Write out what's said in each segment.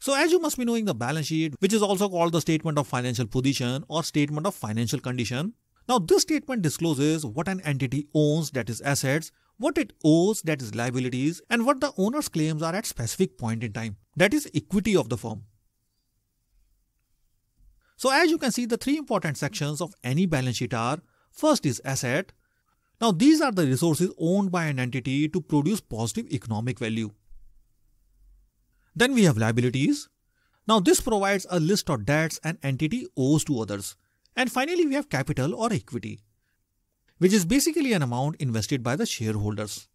So as you must be knowing the balance sheet, which is also called the statement of financial position or statement of financial condition. Now this statement discloses what an entity owns that is assets, what it owes that is liabilities and what the owner's claims are at specific point in time that is equity of the firm. So as you can see the three important sections of any balance sheet are first is asset. Now these are the resources owned by an entity to produce positive economic value. Then we have liabilities. Now this provides a list of debts an entity owes to others. And finally we have capital or equity, which is basically an amount invested by the shareholders.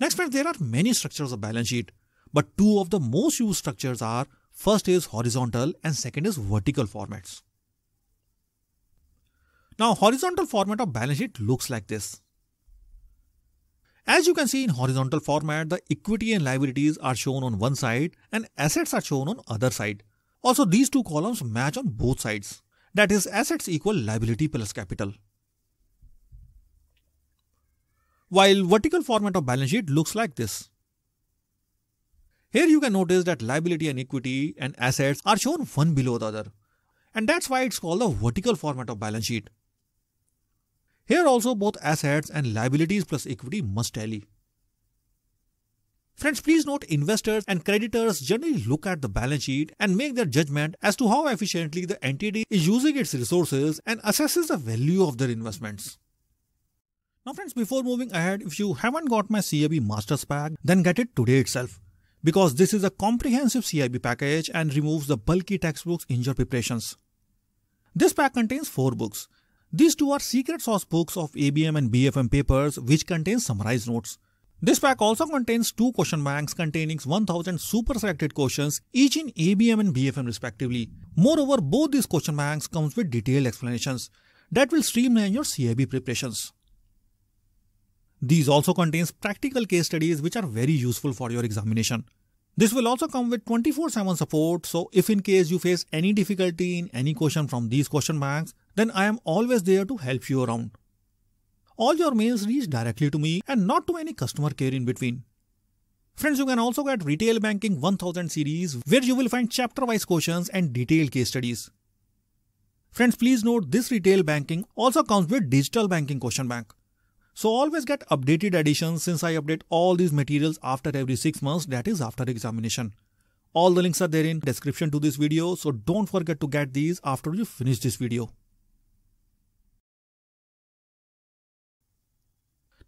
Next friends, there are many structures of balance sheet, but two of the most used structures are first is horizontal and second is vertical formats. Now horizontal format of balance sheet looks like this. As you can see in horizontal format, the equity and liabilities are shown on one side and assets are shown on other side. Also, these two columns match on both sides. That is, assets equal liability plus capital. While vertical format of balance sheet looks like this. Here you can notice that liability and equity and assets are shown one below the other. And that's why it's called the vertical format of balance sheet. Here also both assets and liabilities plus equity must tally. Friends, please note investors and creditors generally look at the balance sheet and make their judgment as to how efficiently the entity is using its resources and assesses the value of their investments. Now friends, before moving ahead, if you haven't got my CIB Masters Pack, then get it today itself. Because this is a comprehensive CIB package and removes the bulky textbooks in your preparations. This pack contains 4 books these two are secret source books of ABM and BFM papers which contain summarized notes. This pack also contains two question banks containing 1000 super selected questions each in ABM and BFM respectively. Moreover, both these question banks comes with detailed explanations that will streamline your CIB preparations. These also contains practical case studies which are very useful for your examination. This will also come with 24-7 support so if in case you face any difficulty in any question from these question banks, then I am always there to help you around. All your mails reach directly to me and not to any customer care in between. Friends, you can also get Retail Banking 1000 series where you will find chapter wise questions and detailed case studies. Friends, please note this retail banking also comes with digital banking question bank. So always get updated editions since I update all these materials after every 6 months that is after examination. All the links are there in description to this video so don't forget to get these after you finish this video.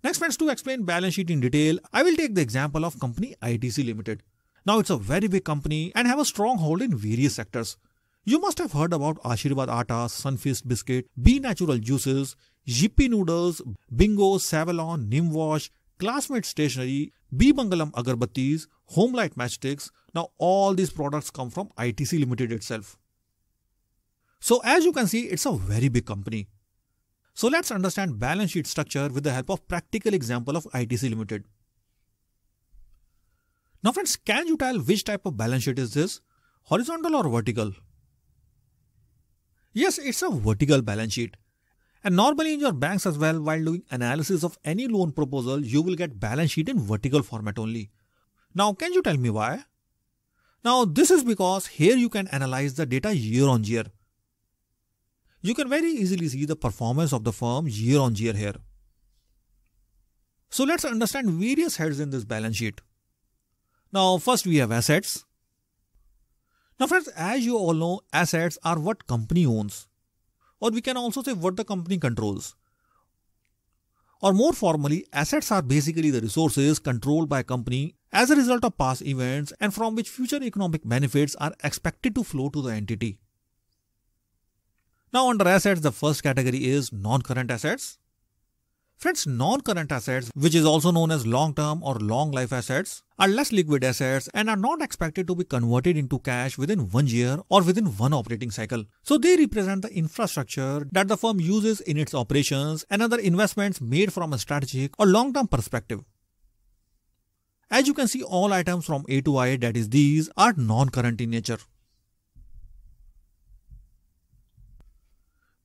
Next, friends, to explain balance sheet in detail, I will take the example of company ITC Limited. Now, it's a very big company and have a stronghold in various sectors. You must have heard about Ashirvad Atta, Sunfist Biscuit, B Natural Juices, Yippee Noodles, Bingo, Savalon, Nimwash, Classmate Stationery, B Bangalam Agarbattis, Homelight Matchsticks. Now, all these products come from ITC Limited itself. So, as you can see, it's a very big company. So let's understand balance sheet structure with the help of practical example of ITC Limited. Now friends, can you tell which type of balance sheet is this? Horizontal or vertical? Yes, it's a vertical balance sheet. And normally in your banks as well, while doing analysis of any loan proposal, you will get balance sheet in vertical format only. Now, can you tell me why? Now, this is because here you can analyze the data year on year. You can very easily see the performance of the firm year on year here. So let's understand various heads in this balance sheet. Now first we have assets. Now friends, as you all know, assets are what company owns or we can also say what the company controls. Or more formally, assets are basically the resources controlled by a company as a result of past events and from which future economic benefits are expected to flow to the entity. Now under assets, the first category is non-current assets. Friends, non-current assets, which is also known as long-term or long-life assets, are less liquid assets and are not expected to be converted into cash within one year or within one operating cycle. So they represent the infrastructure that the firm uses in its operations and other investments made from a strategic or long-term perspective. As you can see, all items from A to I, that is these, are non-current in nature.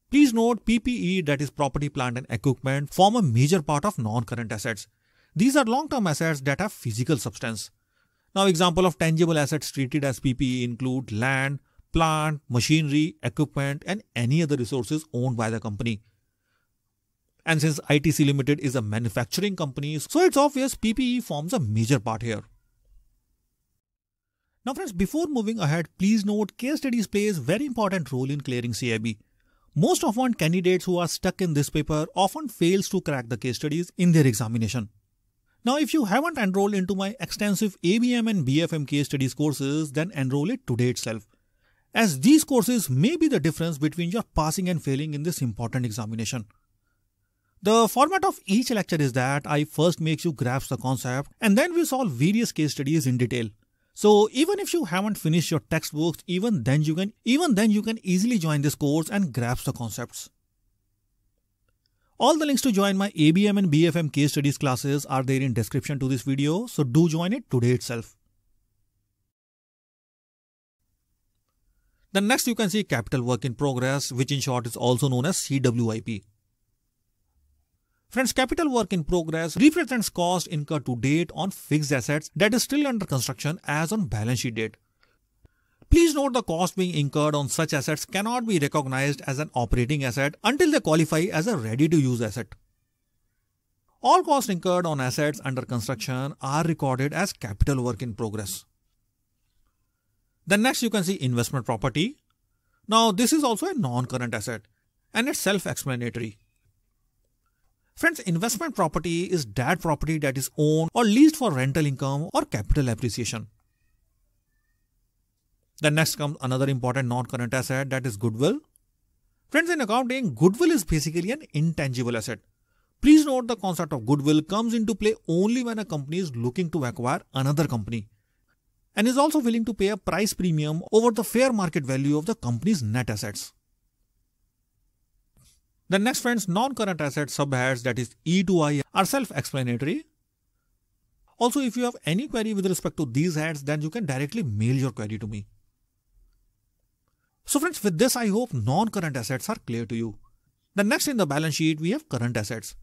Please note PPE, that is property, plant and equipment, form a major part of non-current assets. These are long-term assets that have physical substance. Now example of tangible assets treated as PPE include land, plant, machinery, equipment and any other resources owned by the company. And since ITC Limited is a manufacturing company, so it's obvious PPE forms a major part here. Now friends, before moving ahead, please note case studies plays very important role in clearing CIB. Most often candidates who are stuck in this paper often fails to crack the case studies in their examination. Now if you haven't enrolled into my extensive ABM and BFM case studies courses then enroll it today itself as these courses may be the difference between your passing and failing in this important examination. The format of each lecture is that I first make you grasp the concept and then we solve various case studies in detail. So even if you haven't finished your textbooks, even then you can even then you can easily join this course and grasp the concepts. All the links to join my ABM and BFM case studies classes are there in description to this video, so do join it today itself. Then next you can see capital work in progress, which in short is also known as CWIP. Friends, capital work in progress represents cost incurred to date on fixed assets that is still under construction as on balance sheet date. Please note the cost being incurred on such assets cannot be recognized as an operating asset until they qualify as a ready to use asset. All costs incurred on assets under construction are recorded as capital work in progress. Then next you can see investment property. Now this is also a non-current asset and it's self-explanatory. Friends, investment property is that property that is owned or leased for rental income or capital appreciation. Then next comes another important non-current asset that is goodwill. Friends, in accounting, goodwill is basically an intangible asset. Please note the concept of goodwill comes into play only when a company is looking to acquire another company and is also willing to pay a price premium over the fair market value of the company's net assets. The next friends, non-current asset subheads that is E2I are self-explanatory. Also, if you have any query with respect to these heads, then you can directly mail your query to me. So friends, with this, I hope non-current assets are clear to you. The next in the balance sheet, we have current assets.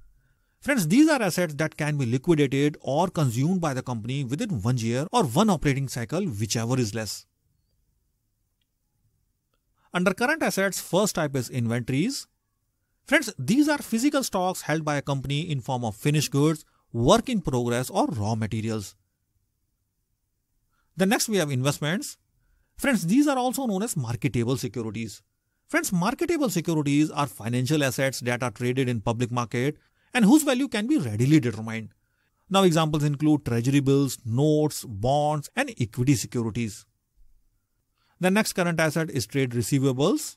Friends, these are assets that can be liquidated or consumed by the company within one year or one operating cycle, whichever is less. Under current assets, first type is inventories, Friends, these are physical stocks held by a company in form of finished goods, work in progress or raw materials. The next we have investments. Friends, these are also known as marketable securities. Friends, marketable securities are financial assets that are traded in public market and whose value can be readily determined. Now examples include treasury bills, notes, bonds and equity securities. The next current asset is trade receivables.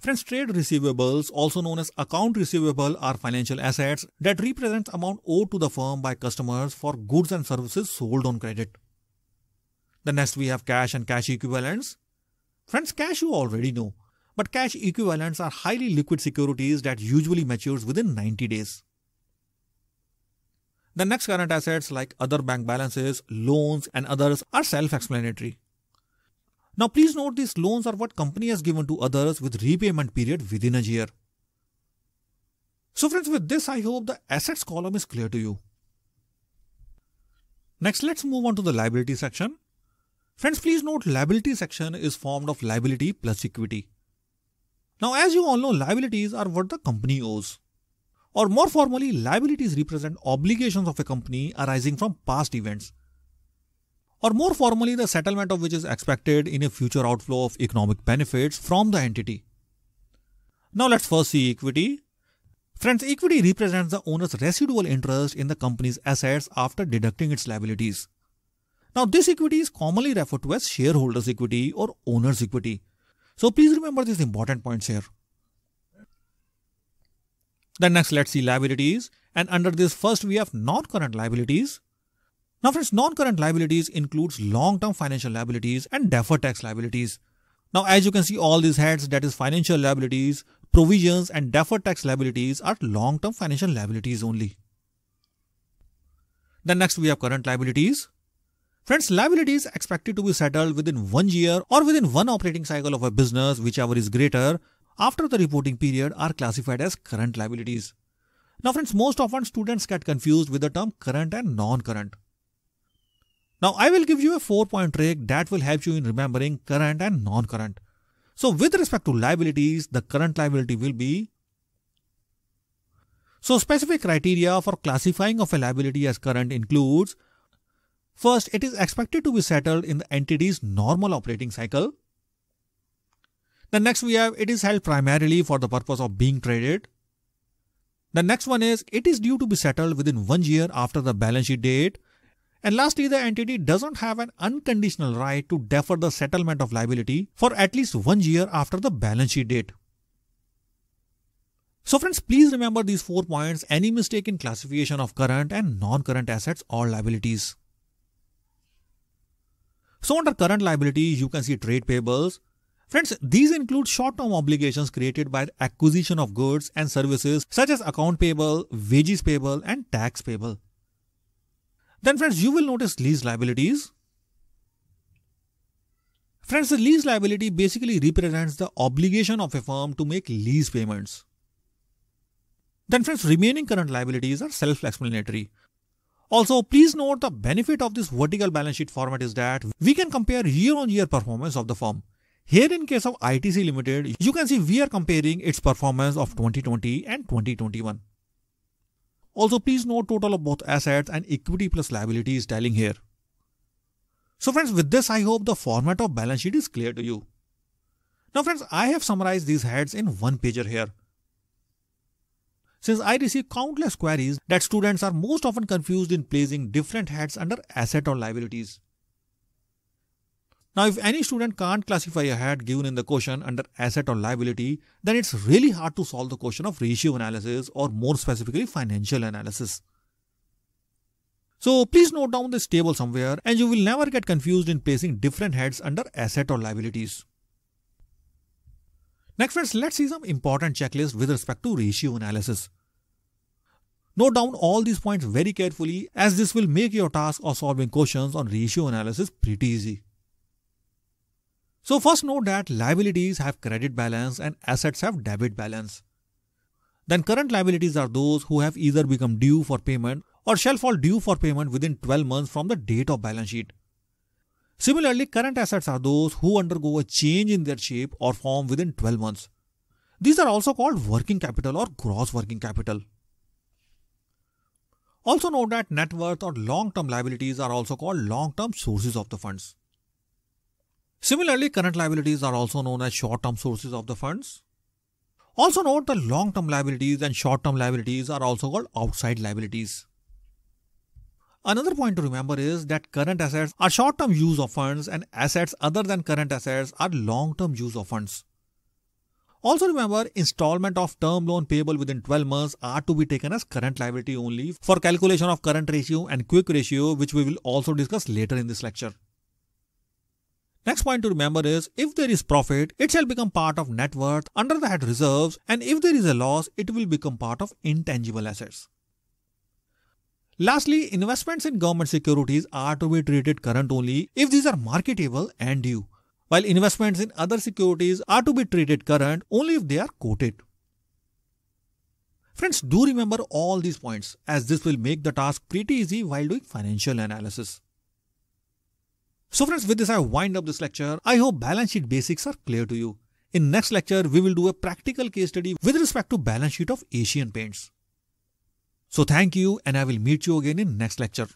Friends, trade receivables, also known as account receivable, are financial assets that represent amount owed to the firm by customers for goods and services sold on credit. The next we have cash and cash equivalents. Friends, cash you already know, but cash equivalents are highly liquid securities that usually matures within 90 days. The next current assets like other bank balances, loans and others are self-explanatory. Now please note these loans are what company has given to others with repayment period within a year. So friends with this I hope the assets column is clear to you. Next let's move on to the liability section. Friends please note liability section is formed of liability plus equity. Now as you all know liabilities are what the company owes. Or more formally liabilities represent obligations of a company arising from past events or more formally the settlement of which is expected in a future outflow of economic benefits from the entity. Now let's first see equity. Friends, equity represents the owner's residual interest in the company's assets after deducting its liabilities. Now this equity is commonly referred to as shareholders equity or owner's equity. So please remember these important points here. Then next let's see liabilities and under this first we have non-current liabilities now, friends, non-current liabilities includes long-term financial liabilities and deferred tax liabilities. Now, as you can see, all these heads, that is financial liabilities, provisions and deferred tax liabilities are long-term financial liabilities only. Then next we have current liabilities. Friends, liabilities expected to be settled within one year or within one operating cycle of a business, whichever is greater, after the reporting period are classified as current liabilities. Now friends, most often students get confused with the term current and non-current. Now I will give you a four point trick that will help you in remembering current and non-current. So with respect to liabilities, the current liability will be so specific criteria for classifying of a liability as current includes First, it is expected to be settled in the entity's normal operating cycle. The next we have it is held primarily for the purpose of being traded. The next one is it is due to be settled within one year after the balance sheet date and lastly, the entity doesn't have an unconditional right to defer the settlement of liability for at least one year after the balance sheet date. So friends, please remember these four points, any mistake in classification of current and non-current assets or liabilities. So under current liabilities, you can see trade payables. Friends, these include short-term obligations created by the acquisition of goods and services such as account payable, wages payable and tax payable then friends you will notice lease liabilities. Friends, the lease liability basically represents the obligation of a firm to make lease payments. Then friends, remaining current liabilities are self-explanatory. Also, please note the benefit of this vertical balance sheet format is that we can compare year-on-year -year performance of the firm. Here in case of ITC Limited, you can see we are comparing its performance of 2020 and 2021. Also, please note total of both assets and equity plus liability is telling here. So friends, with this, I hope the format of balance sheet is clear to you. Now friends, I have summarized these heads in one pager here. Since I receive countless queries that students are most often confused in placing different heads under asset or liabilities. Now, if any student can't classify a head given in the question under asset or liability, then it's really hard to solve the question of ratio analysis or more specifically financial analysis. So please note down this table somewhere and you will never get confused in placing different heads under asset or liabilities. Next friends, let's see some important checklist with respect to ratio analysis. Note down all these points very carefully as this will make your task of solving questions on ratio analysis pretty easy. So first note that liabilities have credit balance and assets have debit balance. Then current liabilities are those who have either become due for payment or shall fall due for payment within 12 months from the date of balance sheet. Similarly, current assets are those who undergo a change in their shape or form within 12 months. These are also called working capital or gross working capital. Also note that net worth or long-term liabilities are also called long-term sources of the funds. Similarly, current liabilities are also known as short-term sources of the funds. Also note that long-term liabilities and short-term liabilities are also called outside liabilities. Another point to remember is that current assets are short-term use of funds and assets other than current assets are long-term use of funds. Also remember, installment of term loan payable within 12 months are to be taken as current liability only for calculation of current ratio and quick ratio which we will also discuss later in this lecture. Next point to remember is if there is profit, it shall become part of net worth under the head reserves and if there is a loss, it will become part of intangible assets. Lastly, investments in government securities are to be treated current only if these are marketable and due, while investments in other securities are to be treated current only if they are quoted. Friends, do remember all these points as this will make the task pretty easy while doing financial analysis. So friends, with this I wind up this lecture. I hope balance sheet basics are clear to you. In next lecture, we will do a practical case study with respect to balance sheet of Asian Paints. So thank you and I will meet you again in next lecture.